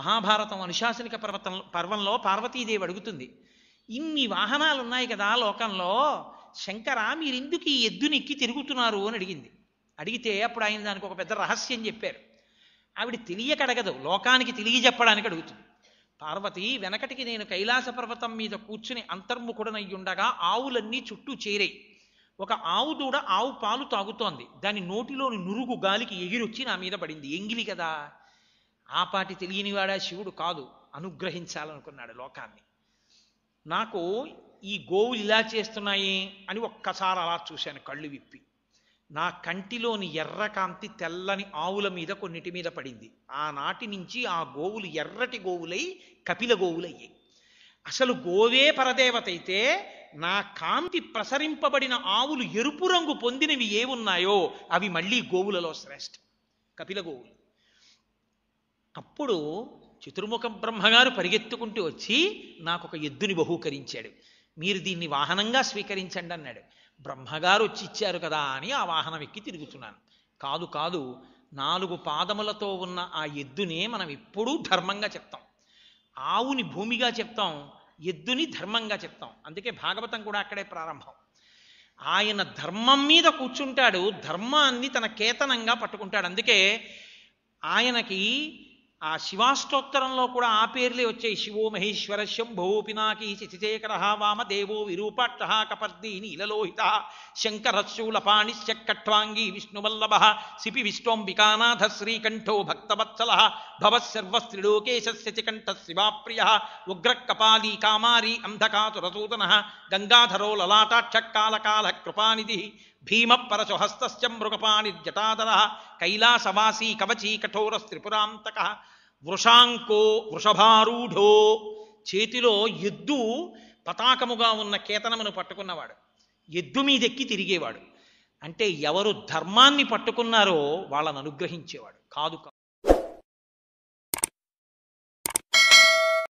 మహాభారతం అనుశాసనిక పర్వతం పర్వంలో పార్వతీదేవి అడుగుతుంది ఇన్ని వాహనాలు ఉన్నాయి కదా లోకంలో శంకర మీరెందుకు ఈ ఎద్దునెక్కి తిరుగుతున్నారు అని అడిగింది అడిగితే అప్పుడు ఆయన దానికి ఒక పెద్ద రహస్యం చెప్పారు ఆవిడ తెలియక అడగదు లోకానికి తెలియజెప్పడానికి అడుగుతుంది పార్వతి వెనకటికి నేను కైలాస పర్వతం మీద కూర్చుని అంతర్ముఖుడనయ్యుండగా ఆవులన్నీ చుట్టూ చేరాయి ఒక ఆవు దూడ ఆవు పాలు తాగుతోంది దాని నోటిలోని నురుగు గాలికి ఎగిరొచ్చి నా మీద పడింది ఎంగిలి కదా ఆపాటి తెలియనివాడా శివుడు కాదు అనుగ్రహించాలనుకున్నాడు లోకాన్ని నాకు ఈ గోవులు ఇలా చేస్తున్నాయి అని ఒక్కసారి అలా చూశాను కళ్ళు విప్పి నా కంటిలోని ఎర్ర కాంతి తెల్లని ఆవుల మీద కొన్నిటి మీద పడింది ఆనాటి నుంచి ఆ గోవులు ఎర్రటి గోవులై కపిల గోవులయ్యాయి అసలు గోవే పరదేవత అయితే నా కాంతి ప్రసరింపబడిన ఆవులు ఎరుపు రంగు పొందినవి ఏవున్నాయో అవి మళ్ళీ గోవులలో శ్రేష్ఠ కపిల గోవులు అప్పుడు చతుర్ముఖ బ్రహ్మగారు పరిగెత్తుకుంటూ వచ్చి నాకు ఒక ఎద్దుని బహూకరించాడు మీరు దీన్ని వాహనంగా స్వీకరించండి అన్నాడు బ్రహ్మగారు వచ్చి ఇచ్చారు కదా అని ఆ వాహనం ఎక్కి తిరుగుతున్నాను కాదు కాదు నాలుగు పాదములతో ఉన్న ఆ ఎద్దునే మనం ఎప్పుడూ ధర్మంగా చెప్తాం ఆవుని భూమిగా చెప్తాం ఎద్దుని ధర్మంగా చెప్తాం అందుకే భాగవతం కూడా అక్కడే ప్రారంభం ఆయన ధర్మం మీద కూర్చుంటాడు ధర్మాన్ని తన కేతనంగా పట్టుకుంటాడు అందుకే ఆయనకి ఆ శివాష్టోత్తరంలో కూడా ఆ పేర్లే వచ్చాయి శివో మహేశ్వర శంభో పినాకి శిశిశేఖర వామ దేవో విరూపాక్ష కపర్దీ నీలలోహిత శంకరశూలపాణిశ్చక్కట్వాంగీ విష్ణువల్లభ సిపి విశ్వంబికానాథ శ్రీకంఠో భక్తవత్సల భవత్సర్వస్త్రిలోకేశస్య చికంఠ శివాప్రియ ఉగ్రకపాలీ కామారీ అంధకాతురసూదన గంగాధరో లలాటాక్షకాలకాల కృపానిధి భీమ పరశుహస్త మృగపాణి జటాదర కైలాసవాసీ కవచీ కఠోర త్రిపురాంతక వృషాంకో వృషభారూఢో చేతిలో ఎద్దు పతాకముగా ఉన్న కేతనమును పట్టుకున్నవాడు ఎద్దు మీదెక్కి తిరిగేవాడు అంటే ఎవరు ధర్మాన్ని పట్టుకున్నారో వాళ్ళను అనుగ్రహించేవాడు కాదు కాదు